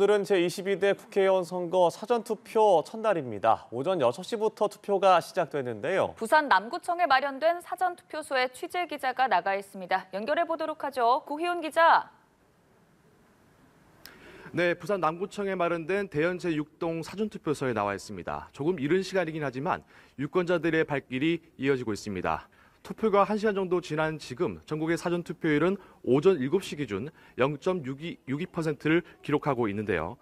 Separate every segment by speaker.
Speaker 1: 오늘은 제22대 국회의원 선거 사전투표 첫날입니다. 오전 6시부터 투표가 시작됐는데요
Speaker 2: 부산 남구청에 마련된 사전투표소에 취재 기자가 나가 있습니다. 연결해 보도록 하죠. 고희훈 기자.
Speaker 1: 네, 부산 남구청에 마련된 대연 제6동 사전투표소에 나와 있습니다. 조금 이른 시간이긴 하지만 유권자들의 발길이 이어지고 있습니다. 투표가 1시간 정도 지난 지금 전국의 사전 투표율은 오전 7시 기준 0.62%를 기록하고 있는데요.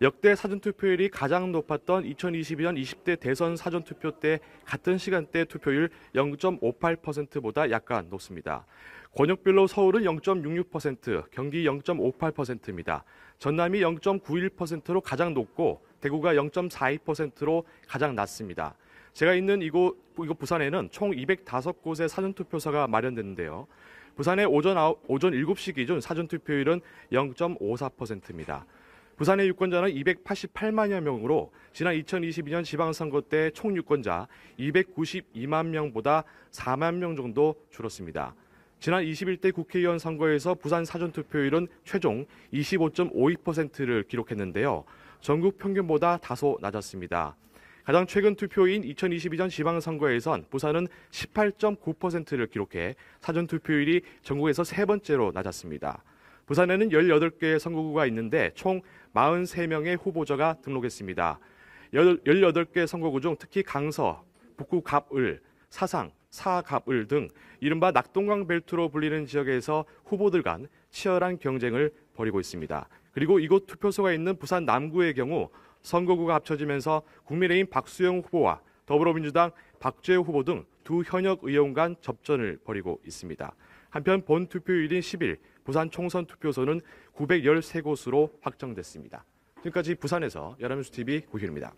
Speaker 1: 역대 사전투표율이 가장 높았던 2022년 20대 대선 사전투표 때 같은 시간대 투표율 0.58%보다 약간 높습니다. 권역별로 서울은 0.66%, 경기 0.58%입니다. 전남이 0.91%로 가장 높고 대구가 0.42%로 가장 낮습니다. 제가 있는 이곳, 이곳 부산에는 총 205곳의 사전투표소가 마련됐는데요. 부산의 오전, 9, 오전 7시 기준 사전투표율은 0.54%입니다. 부산의 유권자는 288만여 명으로 지난 2022년 지방선거 때 총 유권자 292만 명보다 4만 명 정도 줄었습니다. 지난 21대 국회의원 선거에서 부산 사전투표율은 최종 25.52%를 기록했는데요. 전국 평균보다 다소 낮았습니다. 가장 최근 투표인 2022년 지방선거에선 부산은 18.9%를 기록해 사전 투표율이 전국에서 세 번째로 낮았습니다. 부산에는 18개의 선거구가 있는데 총 43명의 후보자가 등록했습니다. 18개 선거구 중 특히 강서, 북구갑을, 사상, 사갑을 등 이른바 낙동강 벨트로 불리는 지역에서 후보들 간 치열한 경쟁을 벌이고 있습니다. 그리고 이곳 투표소가 있는 부산 남구의 경우 선거구가 합쳐지면서 국민의힘 박수영 후보와 더불어민주당 박재호 후보 등 두 현역 의원 간 접전을 벌이고 있습니다. 한편 본 투표일인 10일 부산 총선 투표소는 913곳으로 확정됐습니다. 지금까지 부산에서 여러분수 TV 고현입니다.